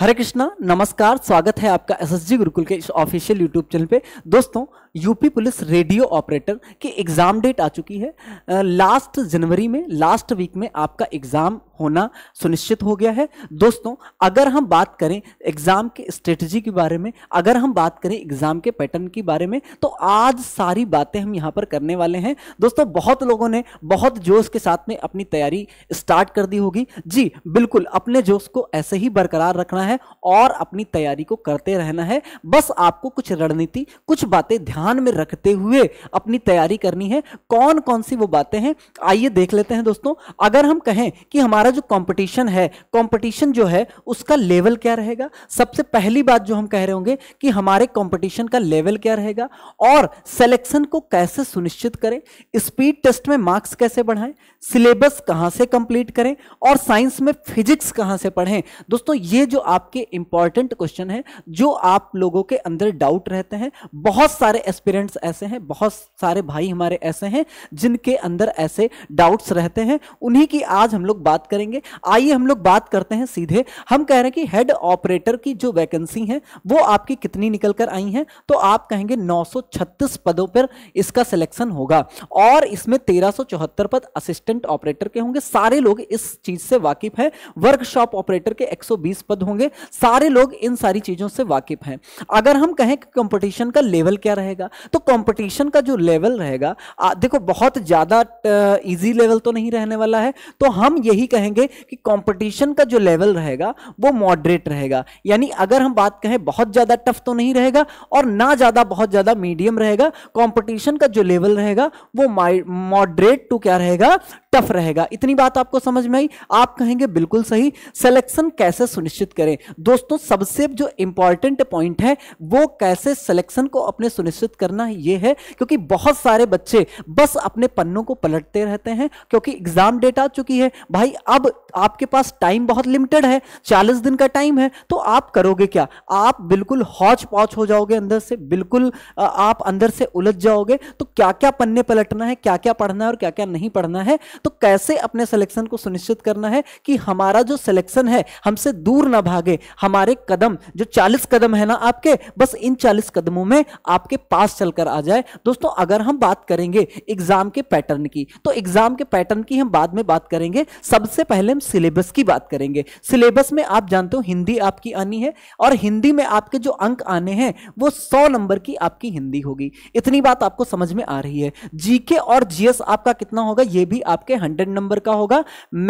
हरे कृष्णा नमस्कार स्वागत है आपका एसएसजी गुरुकुल के इस ऑफिशियल यूट्यूब चैनल पे दोस्तों यूपी पुलिस रेडियो ऑपरेटर की एग्ज़ाम डेट आ चुकी है लास्ट जनवरी में लास्ट वीक में आपका एग्ज़ाम होना सुनिश्चित हो गया है दोस्तों अगर हम बात करें एग्ज़ाम के स्ट्रेटजी के बारे में अगर हम बात करें एग्ज़ाम के पैटर्न के बारे में तो आज सारी बातें हम यहाँ पर करने वाले हैं दोस्तों बहुत लोगों ने बहुत जोश के साथ में अपनी तैयारी स्टार्ट कर दी होगी जी बिल्कुल अपने जोश को ऐसे ही बरकरार रखना है और अपनी तैयारी को करते रहना है बस आपको कुछ रणनीति कुछ बातें ध्यान ध्यान में रखते हुए अपनी तैयारी करनी है कौन कौन सी वो बातें हैं आइए देख लेते हैं दोस्तों अगर हम कहें कि हमारा जो कंपटीशन है कंपटीशन जो है उसका लेवल क्या रहेगा सबसे पहली बात जो हम कह रहे होंगे कि हमारे कंपटीशन का लेवल क्या रहेगा और सेलेक्शन को कैसे सुनिश्चित करें स्पीड टेस्ट में मार्क्स कैसे बढ़ाएं सिलेबस कहां से कंप्लीट करें और साइंस में फिजिक्स कहां से पढ़ें दोस्तों ये जो आपके इंपॉर्टेंट क्वेश्चन है जो आप लोगों के अंदर डाउट रहते हैं बहुत सारे एस्पिरेंट्स ऐसे हैं बहुत सारे भाई हमारे ऐसे हैं जिनके अंदर ऐसे डाउट्स रहते हैं उन्हीं की आज हम लोग बात करेंगे आइए हम लोग बात करते हैं सीधे हम कह रहे हैं कि हेड ऑपरेटर की जो वैकेंसी है वो आपकी कितनी निकल कर आई है तो आप कहेंगे नौ पदों पर इसका सिलेक्शन होगा और इसमें तेरह पद असिस्टेंट ऑपरेटर के होंगे सारे लोग इस चीज से वाकिफ हैं वर्कशॉप ऑपरेटर के 120 पद होंगे सारे लोग इन सारी चीजों से वाकिफ हैं अगर हम कहें कि कंपटीशन का लेवल क्या रहेगा रहेगा तो कंपटीशन का जो लेवल रहेगा देखो बहुत ज़्यादा इजी लेवल तो नहीं रहने वाला है तो हम यही कहेंगे कि कंपटीशन का जो लेवल रहेगा वो मॉडरेट रहेगा यानी अगर हम बात कहें बहुत ज़्यादा टफ तो नहीं रहेगा और ना ज़्यादा बहुत ज़्यादा मीडियम रहेगा कॉम्पिटिशन का जो लेवल रहेगा वो मॉडरेट टू क्या रहेगा टफ रहेगा इतनी बात आपको समझ में आई आप कहेंगे बिल्कुल सही सिलेक्शन कैसे सुनिश्चित करें दोस्तों सबसे जो इंपॉर्टेंट पॉइंट है वो कैसे सिलेक्शन को अपने सुनिश्चित आकर्षित करना ये है क्योंकि बहुत सारे बच्चे बस अपने पन्नों को पलटते रहते हैं क्योंकि एग्जाम डेट आ चुकी है भाई अब आपके पास टाइम बहुत लिमिटेड है चालीस दिन का टाइम है तो आप करोगे क्या आप बिल्कुल हौच पौच हो जाओगे अंदर से बिल्कुल आप अंदर से उलझ जाओगे तो क्या क्या पन्ने पलटना है क्या क्या पढ़ना है और क्या क्या नहीं पढ़ना है तो कैसे अपने सिलेक्शन को सुनिश्चित करना है कि हमारा जो सिलेक्शन है हमसे दूर ना भागे हमारे कदम जो 40 कदम है ना आपके बस इन 40 कदमों में आपके पास पास चलकर आ जाए दोस्तों अगर हम बात करेंगे एग्जाम के पैटर्न की तो एग्जाम के पैटर्न की हम बाद में बात करेंगे सबसे पहले हम सिलेबस की बात करेंगे सिलेबस में आप जानते हो हिंदी आपकी आनी है और हिंदी में आपके जो अंक आने हैं वो सौ नंबर की आपकी हिंदी होगी इतनी बात आपको समझ में आ रही है जीके और जीएस आपका कितना होगा ये भी आपके हंड्रेड नंबर का होगा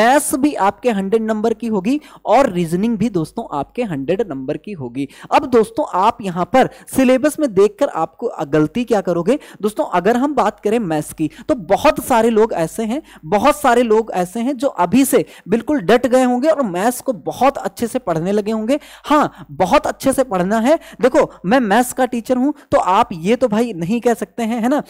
मैथ्स भी आपके हंड्रेड नंबर की होगी और रीजनिंग भी दोस्तों आपके हंड्रेड नंबर की होगी अब दोस्तों आप यहां पर सिलेबस में देखकर आपको गलती क्या करोगे दोस्तों अगर हम बात करें मैथ्स की तो बहुत सारे लोग ऐसे हैं बहुत सारे लोग ऐसे हैं जो अभी से बिल्कुल डट गए होंगे और मैथ्स को बहुत अच्छे से पढ़ने लगे होंगे हाँ बहुत अच्छे से पढ़ना है देखो मैं मैथ्स का टीचर हूं तो आप ये तो भाई नहीं कह सकते हैं है ना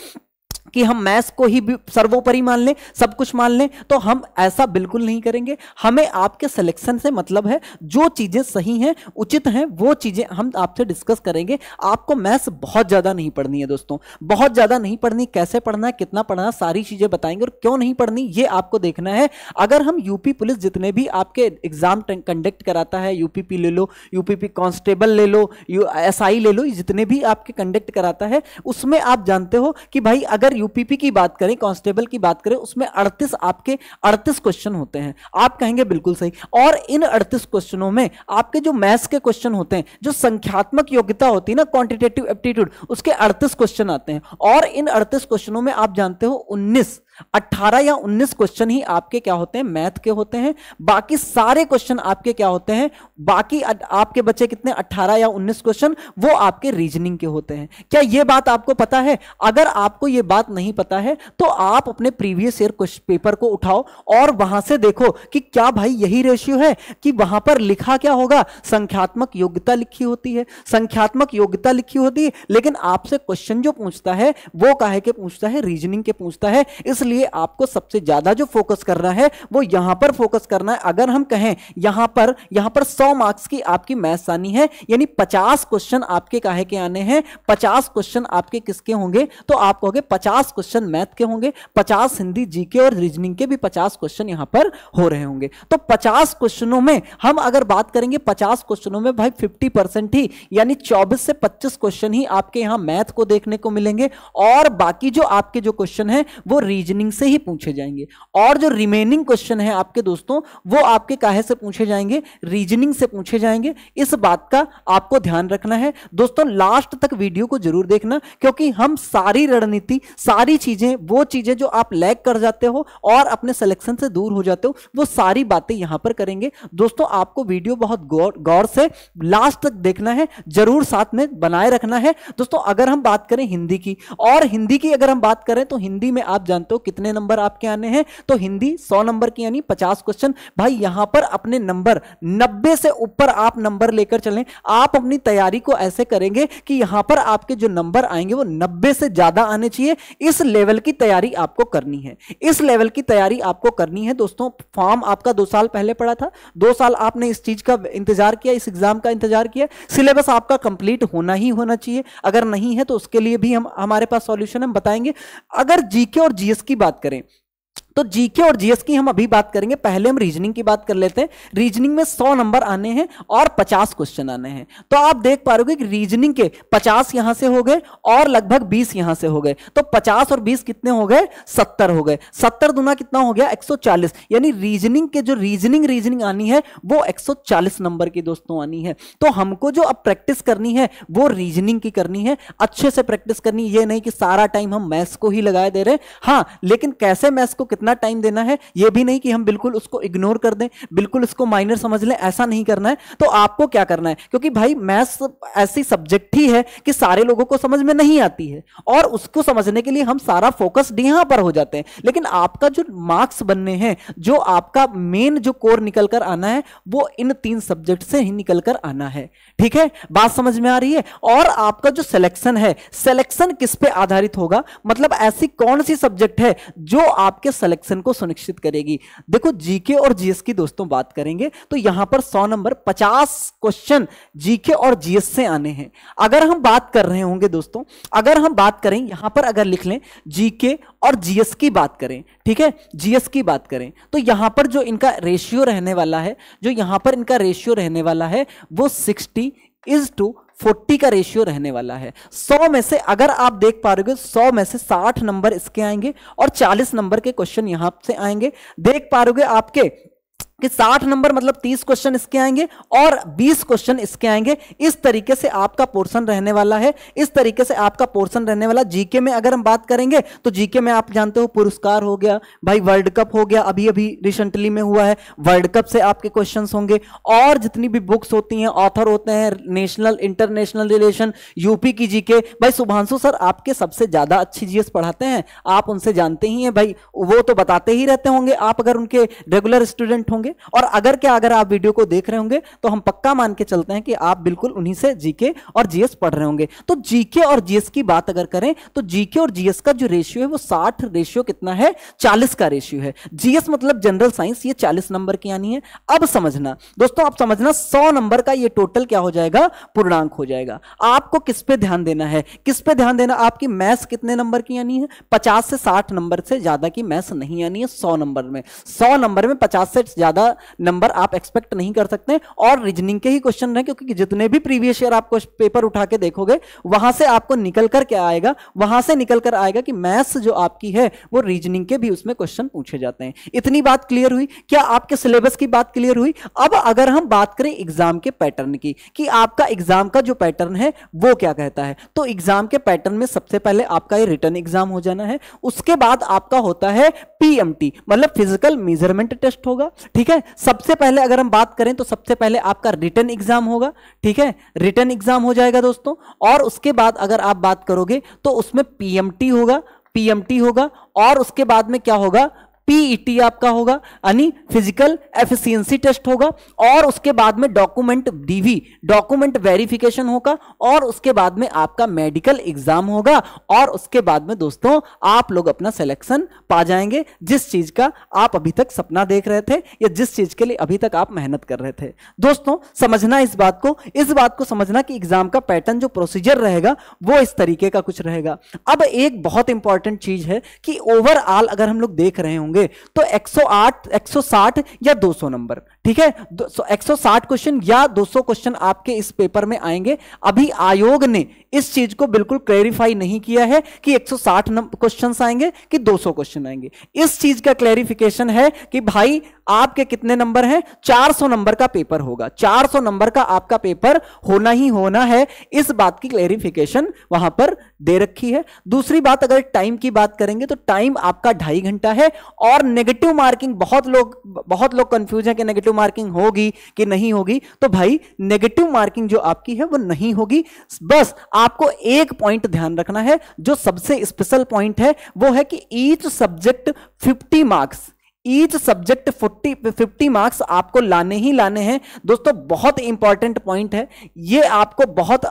कि हम मैथ्स को ही सर्वोपरि मान लें सब कुछ मान लें तो हम ऐसा बिल्कुल नहीं करेंगे हमें आपके सिलेक्शन से मतलब है जो चीज़ें सही हैं उचित हैं वो चीज़ें हम आपसे डिस्कस करेंगे आपको मैथ्स बहुत ज़्यादा नहीं पढ़नी है दोस्तों बहुत ज़्यादा नहीं पढ़नी कैसे पढ़ना है कितना पढ़ना है सारी चीज़ें बताएंगे और क्यों नहीं पढ़नी ये आपको देखना है अगर हम यूपी पुलिस जितने भी आपके एग्ज़ाम कंडक्ट कराता है यूपीपी ले लो यूपीपी कांस्टेबल ले लो एसआई ले लो जितने भी आपके कंडक्ट कराता है उसमें आप जानते हो कि भाई अगर अगर यूपीपी की बात करें कांस्टेबल की बात करें उसमें 38 आपके 38 क्वेश्चन होते हैं आप कहेंगे बिल्कुल सही और इन 38 क्वेश्चनों में आपके जो मैथ्स के क्वेश्चन होते हैं जो संख्यात्मक योग्यता होती है ना क्वांटिटेटिव एप्टीट्यूड उसके अड़तीस क्वेश्चन आते हैं और इन अड़तीस क्वेश्चनों में आप जानते हो उन्नीस 18 या 19 क्वेश्चन ही आपके क्या होते हैं मैथ के होते हैं बाकी सारे क्वेश्चन आपके क्या होते हैं बाकी आपके बच्चे कितने 18 या 19 क्वेश्चन वो आपके रीजनिंग के होते हैं क्या ये बात आपको पता है अगर आपको ये बात नहीं पता है तो आप अपने प्रीवियस ईयर पेपर को उठाओ और वहां से देखो कि क्या भाई यही रेशियो है कि वहां पर लिखा क्या होगा संख्यात्मक योग्यता लिखी होती है संख्यात्मक योग्यता लिखी होती है लेकिन आपसे क्वेश्चन जो पूछता है वो काहे के पूछता है रीजनिंग के पूछता है इस इसलिए आपको सबसे ज्यादा जो फोकस करना है वो यहां पर फोकस करना है अगर हम कहें यहां पर यहां पर 100 मार्क्स की आपकी मैथ्स आनी है यानी 50 क्वेश्चन आपके काहे के आने हैं 50 क्वेश्चन आपके किसके होंगे तो आप कहोगे 50 क्वेश्चन मैथ के होंगे 50 हिंदी जीके और रीजनिंग के भी 50 क्वेश्चन यहां पर हो रहे होंगे तो 50 क्वेश्चनों में हम अगर बात करेंगे 50 क्वेश्चनों में भाई 50 परसेंट ही यानी 24 से 25 क्वेश्चन ही आपके यहां मैथ को देखने को मिलेंगे और बाकी जो आपके जो क्वेश्चन है वो रीजनिंग रीजनिंग से ही पूछे जाएंगे और जो रिमेनिंग क्वेश्चन है आपके दोस्तों वो आपके काहे से पूछे जाएंगे रीजनिंग से पूछे जाएंगे इस बात का आपको ध्यान रखना है दोस्तों लास्ट तक वीडियो को जरूर देखना क्योंकि हम सारी रणनीति सारी चीजें वो चीजें जो आप लैग कर जाते हो और अपने सिलेक्शन से दूर हो जाते हो वो सारी बातें यहां पर करेंगे दोस्तों आपको वीडियो बहुत गौर गौर से लास्ट तक देखना है जरूर साथ में बनाए रखना है दोस्तों अगर हम बात करें हिंदी की और हिंदी की अगर हम बात करें तो हिंदी में आप जानते हो कितने नंबर आपके आने हैं तो हिंदी सौ नंबर की यानी पचास क्वेश्चन भाई यहां पर अपने नंबर नब्बे से ऊपर आप नंबर लेकर चलें आप अपनी तैयारी को ऐसे करेंगे कि यहां पर आपके जो नंबर आएंगे वो नब्बे से ज्यादा आने चाहिए इस लेवल की तैयारी आपको करनी है इस लेवल की तैयारी आपको करनी है दोस्तों फॉर्म आपका दो साल पहले पड़ा था दो साल आपने इस चीज का इंतजार किया इस एग्जाम का इंतजार किया सिलेबस आपका कंप्लीट होना ही होना चाहिए अगर नहीं है तो उसके लिए भी हम हमारे पास सॉल्यूशन हम बताएंगे अगर जीके और जीएस की की बात करें तो जीके और जीएस की हम अभी बात करेंगे पहले हम रीजनिंग की बात कर लेते हैं रीजनिंग में सौ नंबर आने हैं और पचास क्वेश्चन आने हैं तो आप देख पा रहे हो कि रीजनिंग के पचास यहां से हो गए और लगभग बीस यहां से हो गए तो पचास और बीस कितने हो गए सत्तर हो गए सत्तर दुना कितना हो गया एक यानी रीजनिंग के जो रीजनिंग रीजनिंग आनी है वो एक नंबर की दोस्तों आनी है तो हमको जो अब प्रैक्टिस करनी है वो रीजनिंग की करनी है अच्छे से प्रैक्टिस करनी ये नहीं कि सारा टाइम हम मैथ्स को ही लगाए दे रहे हाँ लेकिन कैसे मैथ्स को कितना कितना टाइम देना है यह भी नहीं कि हम बिल्कुल उसको इग्नोर कर दें बिल्कुल उसको माइनर समझ लें ऐसा नहीं करना है तो आपको क्या करना है क्योंकि भाई मैथ्स ऐसी सब्जेक्ट ही है कि सारे लोगों को समझ में नहीं आती है और उसको समझने के लिए हम सारा फोकस यहां पर हो जाते हैं लेकिन आपका जो मार्क्स बनने हैं जो आपका मेन जो कोर निकल कर आना है वो इन तीन सब्जेक्ट से ही निकल कर आना है ठीक है बात समझ में आ रही है और आपका जो सिलेक्शन है सिलेक्शन किस पे आधारित होगा मतलब ऐसी कौन सी सब्जेक्ट है जो आपके सिलेक्शन कलेक्शन को सुनिश्चित करेगी देखो जीके और जीएस की दोस्तों बात करेंगे तो यहां पर सौ नंबर पचास क्वेश्चन जीके और जीएस से आने हैं अगर हम बात कर रहे होंगे दोस्तों अगर हम बात करें यहां पर अगर लिख लें जीके और जीएस की बात करें ठीक है जीएस की बात करें तो यहां पर जो इनका रेशियो रहने वाला है जो यहां पर इनका रेशियो रहने वाला है वो सिक्सटी इज टू फोर्टी का रेशियो रहने वाला है सौ में से अगर आप देख पा रहे हो सौ में से साठ नंबर इसके आएंगे और चालीस नंबर के क्वेश्चन यहां से आएंगे देख पा रहे आपके कि 60 नंबर मतलब 30 क्वेश्चन इसके आएंगे और 20 क्वेश्चन इसके आएंगे इस तरीके से आपका पोर्शन रहने वाला है इस तरीके से आपका पोर्शन रहने वाला जीके में अगर हम बात करेंगे तो जीके में आप जानते हो पुरस्कार हो गया भाई वर्ल्ड कप हो गया अभी अभी रिसेंटली में हुआ है वर्ल्ड कप से आपके क्वेश्चन होंगे और जितनी भी बुक्स होती हैं ऑथर होते हैं नेशनल इंटरनेशनल रिलेशन यूपी की जीके भाई सुभांशु सर आपके सबसे ज्यादा अच्छी जीएस पढ़ाते हैं आप उनसे जानते ही हैं भाई वो तो बताते ही रहते होंगे आप अगर उनके रेगुलर स्टूडेंट होंगे होंगे और अगर क्या अगर आप वीडियो को देख रहे होंगे तो हम पक्का मान के चलते हैं कि आप बिल्कुल उन्हीं से जीके और जीएस पढ़ रहे होंगे तो जीके और जीएस की बात अगर करें तो जीके और जीएस का जो रेशियो है वो साठ रेशियो कितना है चालीस का रेशियो है जीएस मतलब जनरल साइंस ये चालीस नंबर की आनी है अब समझना दोस्तों आप समझना सौ नंबर का ये टोटल क्या हो जाएगा पूर्णांक हो जाएगा आपको किस पे ध्यान देना है किस पे ध्यान देना आपकी मैथ्स कितने नंबर की आनी है पचास से साठ नंबर से ज्यादा की मैथ्स नहीं आनी है सौ नंबर में सौ नंबर में पचास से ज्यादा ज़्यादा नंबर आप एक्सपेक्ट नहीं कर सकते और रीजनिंग के ही क्वेश्चन रहे क्योंकि जितने भी प्रीवियस ईयर आपको पेपर उठा के देखोगे वहां से आपको निकल कर क्या आएगा वहां से निकल कर आएगा कि मैथ्स जो आपकी है वो रीजनिंग के भी उसमें क्वेश्चन पूछे जाते हैं इतनी बात क्लियर हुई क्या आपके सिलेबस की बात क्लियर हुई अब अगर हम बात करें एग्जाम के पैटर्न की कि आपका एग्जाम का जो पैटर्न है वो क्या कहता है तो एग्जाम के पैटर्न में सबसे पहले आपका ये रिटर्न एग्जाम हो जाना है उसके बाद आपका होता है पीएमटी मतलब फिजिकल मेजरमेंट टेस्ट होगा ठीक ठीक है सबसे पहले अगर हम बात करें तो सबसे पहले आपका रिटर्न एग्जाम होगा ठीक है रिटर्न एग्जाम हो जाएगा दोस्तों और उसके बाद अगर आप बात करोगे तो उसमें पीएमटी होगा पीएमटी होगा और उसके बाद में क्या होगा पीईटी e आपका होगा यानी फिजिकल एफिशिएंसी टेस्ट होगा और उसके बाद में डॉक्यूमेंट डीवी डॉक्यूमेंट वेरिफिकेशन होगा और उसके बाद में आपका मेडिकल एग्जाम होगा और उसके बाद में दोस्तों आप लोग अपना सिलेक्शन पा जाएंगे जिस चीज का आप अभी तक सपना देख रहे थे या जिस चीज के लिए अभी तक आप मेहनत कर रहे थे दोस्तों समझना इस बात को इस बात को समझना कि एग्जाम का पैटर्न जो प्रोसीजर रहेगा वो इस तरीके का कुछ रहेगा अब एक बहुत इंपॉर्टेंट चीज है कि ओवरऑल अगर हम लोग देख रहे होंगे होंगे तो 108, 160 या 200 नंबर ठीक है एक सौ साठ क्वेश्चन या दो सौ क्वेश्चन आपके इस पेपर में आएंगे अभी आयोग ने इस चीज को बिल्कुल क्लैरिफाई नहीं किया है कि 160 क्वेश्चन आएंगे कि 200 क्वेश्चन आएंगे इस चीज का क्लैरिफिकेशन है कि भाई आपके कितने नंबर हैं 400 नंबर का पेपर होगा 400 नंबर का आपका पेपर होना ही होना है इस बात की क्लैरिफिकेशन वहां पर दे रखी है दूसरी बात अगर टाइम की बात करेंगे तो टाइम आपका ढाई घंटा है और नेगेटिव मार्किंग बहुत लोग बहुत लोग कंफ्यूज है कि नेगेटिव मार्किंग होगी कि नहीं होगी तो भाई नेगेटिव मार्किंग जो आपकी है वो नहीं होगी बस आपको एक पॉइंट ध्यान रखना है जो सबसे स्पेशल पॉइंट है वो है कि each subject 50 marks each subject 40 50 marks आपको लाने ही लाने हैं दोस्तों बहुत इंपॉर्टेंट पॉइंट है ये आपको बहुत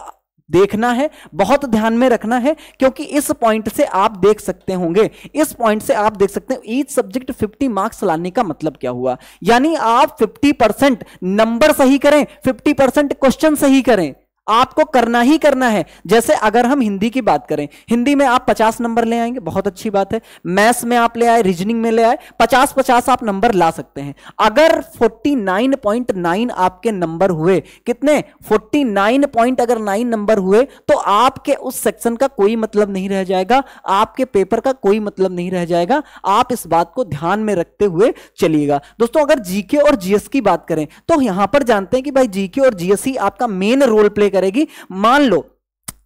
देखना है बहुत ध्यान में रखना है क्योंकि इस पॉइंट से आप देख सकते होंगे इस पॉइंट से आप देख सकते हैं ईच सब्जेक्ट 50 मार्क्स लाने का मतलब क्या हुआ यानी आप 50 परसेंट नंबर सही करें 50 परसेंट क्वेश्चन सही करें आपको करना ही करना है जैसे अगर हम हिंदी की बात करें हिंदी में आप 50 नंबर ले आएंगे बहुत अच्छी बात है मैथ्स में आप ले आए रीजनिंग में ले आए 50 50 आप नंबर ला सकते हैं अगर 49.9 आपके नंबर हुए कितने 49 पॉइंट अगर 9 नंबर हुए तो आपके उस सेक्शन का कोई मतलब नहीं रह जाएगा आपके पेपर का कोई मतलब नहीं रह जाएगा आप इस बात को ध्यान में रखते हुए चलिएगा दोस्तों अगर जीके और जीएस की बात करें तो यहां पर जानते हैं कि भाई जीके और जीएस ही आपका मेन रोल प्ले करेगी मान लो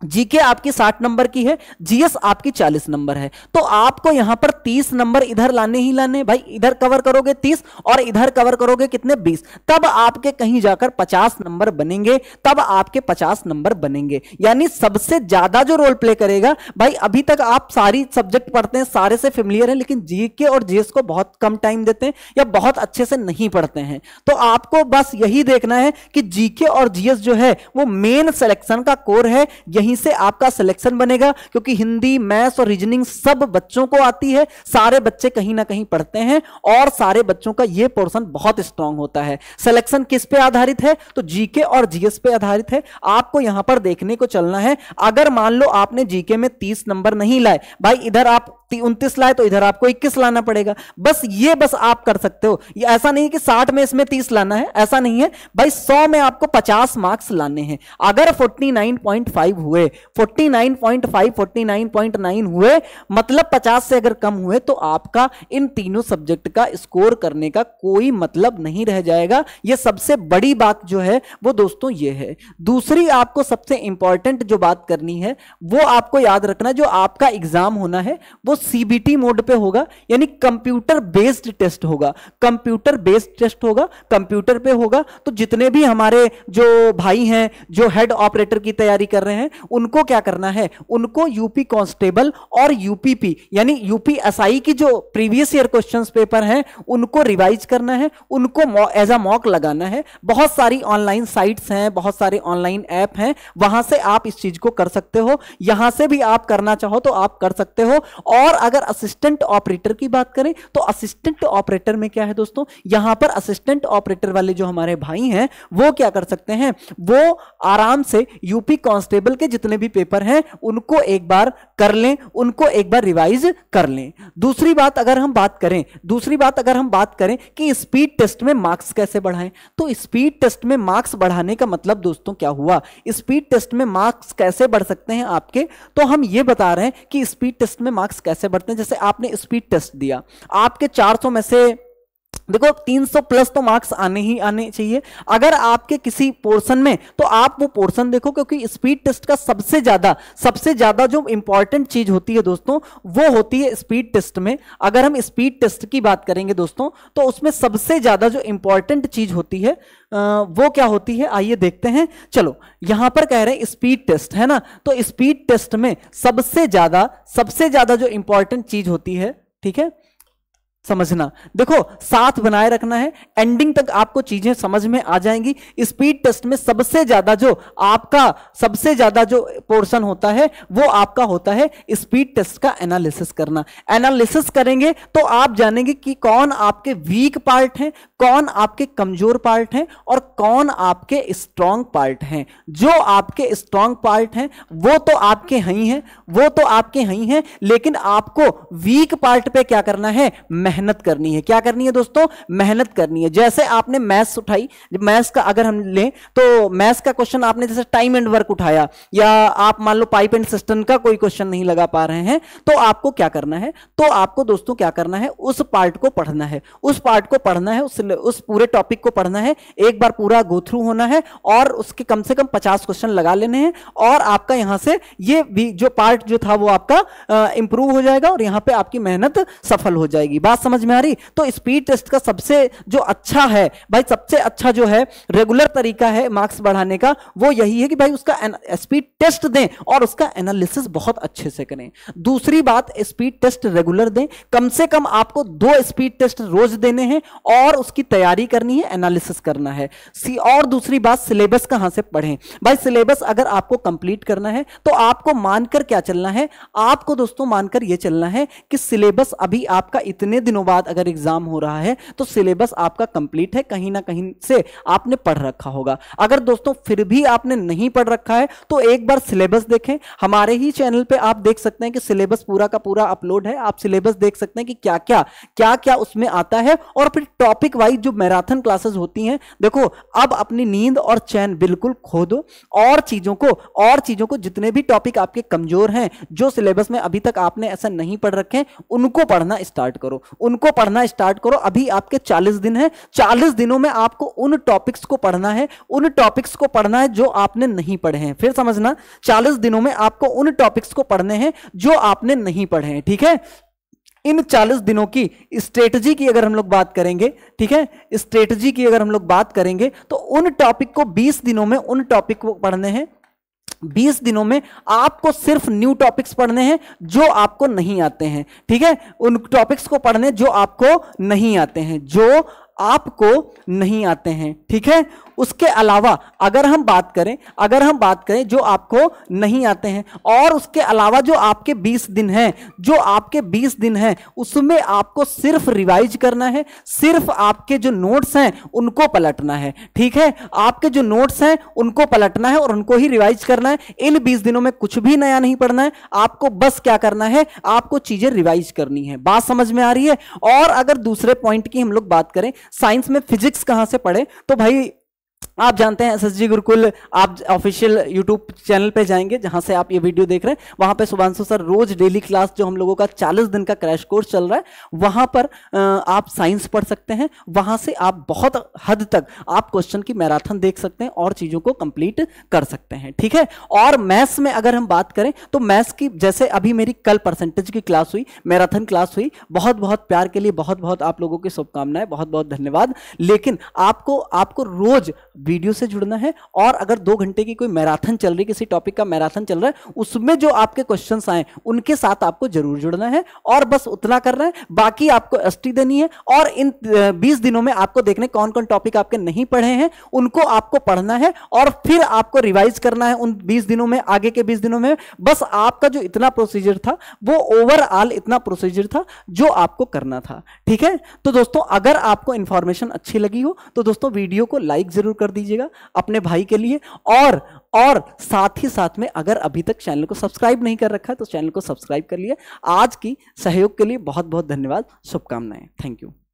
जीके आपकी साठ नंबर की है जीएस आपकी चालीस नंबर है तो आपको यहां पर तीस नंबर इधर लाने ही लाने भाई इधर कवर करोगे तीस और इधर कवर करोगे कितने बीस तब आपके कहीं जाकर पचास नंबर बनेंगे तब आपके पचास नंबर बनेंगे यानी सबसे ज्यादा जो रोल प्ले करेगा भाई अभी तक आप सारी सब्जेक्ट पढ़ते हैं सारे से फेमिलियर है लेकिन जीके और जीएस को बहुत कम टाइम देते हैं या बहुत अच्छे से नहीं पढ़ते हैं तो आपको बस यही देखना है कि जीके और जीएस जो है वो मेन सिलेक्शन का कोर है यही यहीं से आपका सिलेक्शन बनेगा क्योंकि हिंदी मैथ्स और रीजनिंग सब बच्चों को आती है सारे बच्चे कहीं ना कहीं पढ़ते हैं और सारे बच्चों का यह पोर्सन बहुत स्ट्रांग होता है सिलेक्शन किस पे आधारित है तो जीके और जीएस पे आधारित है आपको यहां पर देखने को चलना है अगर मान लो आपने जीके में तीस नंबर नहीं लाए भाई इधर आप उनतीस लाए तो इधर आपको इक्कीस लाना पड़ेगा बस ये बस आप कर सकते हो ये ऐसा नहीं कि साठ में इसमें तीस लाना है ऐसा नहीं है भाई सौ में आपको पचास मार्क्स लाने हैं अगर फोर्टी नाइन पॉइंट फाइव हुए forty nine point five forty nine point nine हुए मतलब पचास से अगर कम हुए तो आपका इन तीनों सब्जेक्ट का स्कोर करने का कोई मतलब नहीं रह जाएगा ये सबसे बड़ी बात जो है वो दोस्तों ये है दूसरी आपको सबसे इंपॉर्टेंट जो बात करनी है वो आपको याद रखना जो आपका एग्जाम होना है वो सीबीटी मोड पे होगा यानी कंप्यूटर बेस्ड टेस्ट होगा कंप्यूटर बेस्ड टेस्ट होगा कंप्यूटर पे होगा तो जितने भी हमारे जो भाई हैं जो हेड ऑपरेटर की तैयारी कर रहे हैं उनको क्या करना है उनको यूपी कांस्टेबल और यूपीपी यानी यूपी एसआई की जो प्रीवियस ईयर क्वेश्चन पेपर है उनको रिवाइज करना है उनको एज अ मॉक लगाना है बहुत सारी ऑनलाइन साइट्स हैं बहुत सारे ऑनलाइन ऐप हैं वहां से आप इस चीज को कर सकते हो यहां से भी आप करना चाहो तो आप कर सकते हो और और अगर असिस्टेंट ऑपरेटर की बात करें तो असिस्टेंट ऑपरेटर में क्या है दोस्तों यहां पर असिस्टेंट ऑपरेटर वाले जो हमारे भाई हैं वो क्या कर सकते हैं वो आराम से यूपी कांस्टेबल के जितने भी पेपर हैं उनको एक बार कर लें उनको एक बार रिवाइज कर लें दूसरी बात अगर हम बात करें दूसरी बात अगर हम बात करें कि स्पीड टेस्ट में मार्क्स कैसे बढ़ाएं तो स्पीड टेस्ट में मार्क्स बढ़ाने का मतलब दोस्तों क्या हुआ स्पीड टेस्ट में मार्क्स कैसे बढ़ सकते हैं आपके तो हम ये बता रहे हैं कि स्पीड टेस्ट में मार्क्स कैसे ऐसे बढ़ते हैं जैसे आपने स्पीड टेस्ट दिया आपके 400 में से देखो 300 प्लस तो मार्क्स आने ही आने चाहिए अगर आपके किसी पोर्शन में तो आप वो पोर्शन देखो क्योंकि स्पीड टेस्ट का सबसे ज़्यादा सबसे ज़्यादा जो इंपॉर्टेंट चीज़ होती है दोस्तों वो होती है स्पीड टेस्ट में अगर हम स्पीड टेस्ट की बात करेंगे दोस्तों तो उसमें सबसे ज़्यादा जो इंपॉर्टेंट चीज़ होती है वो क्या होती है आइए देखते हैं चलो यहां पर कह रहे हैं स्पीड टेस्ट है ना तो स्पीड टेस्ट में सबसे ज़्यादा सबसे ज़्यादा जो इंपॉर्टेंट चीज़ होती है ठीक है समझना देखो साथ बनाए रखना है एंडिंग तक आपको चीजें समझ में आ जाएंगी स्पीड टेस्ट में सबसे ज्यादा जो आपका सबसे ज्यादा जो पोर्शन होता है वो आपका होता है स्पीड टेस्ट का एनालिसिस करना एनालिसिस करेंगे तो आप जानेंगे कि कौन आपके वीक पार्ट हैं कौन आपके कमजोर पार्ट हैं और कौन आपके स्ट्रांग पार्ट हैं जो आपके स्ट्रांग पार्ट हैं वो तो आपके हई हैं वो तो आपके हई हैं लेकिन आपको वीक पार्ट पे क्या करना है मेहनत करनी है क्या करनी है दोस्तों मेहनत करनी है जैसे आपने मैथ्स उठाई मैथ्स का अगर हम लें तो मैथ्स का क्वेश्चन आपने जैसे टाइम एंड वर्क उठाया या आप मान लो पाइप एंड सिस्टम का कोई क्वेश्चन नहीं लगा पा रहे हैं तो आपको क्या करना है तो आपको दोस्तों क्या करना है उस पार्ट को पढ़ना है उस पार्ट को पढ़ना है उस, उस पूरे टॉपिक को पढ़ना है एक बार पूरा गो थ्रू होना है और उसके कम से कम पचास क्वेश्चन लगा लेने हैं और आपका यहां से ये भी जो पार्ट जो था वो आपका इंप्रूव हो जाएगा और यहां पे आपकी मेहनत सफल हो जाएगी बात समझ में आ रही तो स्पीड टेस्ट का सबसे जो अच्छा है भाई सबसे अच्छा जो है रेगुलर तरीका है मार्क्स बढ़ाने का वो यही है कि भाई उसका स्पीड टेस्ट दें और उसका एनालिसिस बहुत अच्छे से करें दूसरी बात स्पीड टेस्ट रेगुलर दें कम से कम आपको दो स्पीड टेस्ट रोज देने हैं और उसकी तैयारी करनी है एनालिसिस करना है सी और दूसरी बात सिलेबस कहां से पढ़ें भाई सिलेबस अगर आपको कंप्लीट करना है तो आपको मानकर क्या चलना है आपको दोस्तों मानकर यह चलना है कि सिलेबस अभी आपका इतने दिनों बाद अगर एग्जाम हो रहा है तो सिलेबस आपका कंप्लीट है कहीं ना कहीं से आपने पढ़ रखा होगा अगर दोस्तों फिर भी आपने नहीं पढ़ रखा है तो एक बार सिलेबस देखें हमारे ही चैनल पे आप देख सकते हैं कि सिलेबस पूरा का पूरा अपलोड है आप सिलेबस देख सकते हैं कि क्या क्या क्या क्या उसमें आता है और फिर टॉपिक वाइज जो मैराथन क्लासेस होती हैं देखो अब अपनी नींद और चैन बिल्कुल खो दो और चीजों को और चीजों को जितने भी टॉपिक आपके कमजोर हैं जो सिलेबस में अभी तक आपने ऐसा नहीं पढ़ रखे उनको पढ़ना स्टार्ट करो उनको पढ़ना स्टार्ट करो अभी आपके 40 दिन है 40 दिनों में आपको उन टॉपिक्स को पढ़ना है उन टॉपिक्स को पढ़ना है जो आपने नहीं पढ़े हैं फिर समझना 40 दिनों में आपको उन टॉपिक्स को पढ़ने हैं जो आपने नहीं पढ़े हैं ठीक है इन 40 दिनों की स्ट्रेटजी की अगर हम लोग बात करेंगे ठीक है स्ट्रेटजी की अगर हम लोग बात करेंगे तो उन टॉपिक को 20 दिनों में उन टॉपिक को पढ़ने हैं बीस दिनों में आपको सिर्फ न्यू टॉपिक्स पढ़ने हैं जो आपको नहीं आते हैं ठीक है उन टॉपिक्स को पढ़ने जो आपको नहीं आते हैं जो आपको नहीं आते हैं ठीक है उसके अलावा अगर हम बात करें अगर हम बात करें जो आपको नहीं आते हैं और उसके अलावा जो आपके 20 दिन हैं जो आपके 20 दिन हैं उसमें आपको सिर्फ रिवाइज करना है सिर्फ आपके जो नोट्स हैं उनको पलटना है ठीक है आपके जो नोट्स हैं उनको पलटना है और उनको ही रिवाइज करना है इन बीस दिनों में कुछ भी नया नहीं पढ़ना है आपको बस क्या करना है आपको चीजें रिवाइज करनी है बात समझ में आ रही है और अगर दूसरे पॉइंट की हम लोग बात करें साइंस में फिजिक्स कहां से पढ़े तो भाई आप जानते हैं एस गुरुकुल आप ऑफिशियल यूट्यूब चैनल पे जाएंगे जहां से आप ये वीडियो देख रहे हैं वहां पे सुबांशु सर रोज डेली क्लास जो हम लोगों का 40 दिन का क्रैश कोर्स चल रहा है वहां पर आप साइंस पढ़ सकते हैं वहां से आप बहुत हद तक आप क्वेश्चन की मैराथन देख सकते हैं और चीज़ों को कंप्लीट कर सकते हैं ठीक है और मैथ्स में अगर हम बात करें तो मैथ्स की जैसे अभी मेरी कल परसेंटेज की क्लास हुई मैराथन क्लास हुई बहुत बहुत प्यार के लिए बहुत बहुत आप लोगों की शुभकामनाएं बहुत बहुत धन्यवाद लेकिन आपको आपको रोज वीडियो से जुड़ना है और अगर दो घंटे की कोई मैराथन चल रही किसी टॉपिक का मैराथन चल रहा है उसमें जो आपके क्वेश्चन आए उनके साथ आपको जरूर जुड़ना है और बस उतना करना है बाकी आपको एस देनी है और इन बीस दिनों में आपको देखने कौन कौन टॉपिक आपके नहीं पढ़े हैं उनको आपको पढ़ना है और फिर आपको रिवाइज करना है उन बीस दिनों में आगे के बीस दिनों में बस आपका जो इतना प्रोसीजर था वो ओवरऑल इतना प्रोसीजर था जो आपको करना था ठीक है तो दोस्तों अगर आपको इंफॉर्मेशन अच्छी लगी हो तो दोस्तों वीडियो को लाइक जरूर कर दीजिएगा अपने भाई के लिए और और साथ ही साथ में अगर अभी तक चैनल को सब्सक्राइब नहीं कर रखा है तो चैनल को सब्सक्राइब कर लिए आज की सहयोग के लिए बहुत बहुत धन्यवाद शुभकामनाएं थैंक यू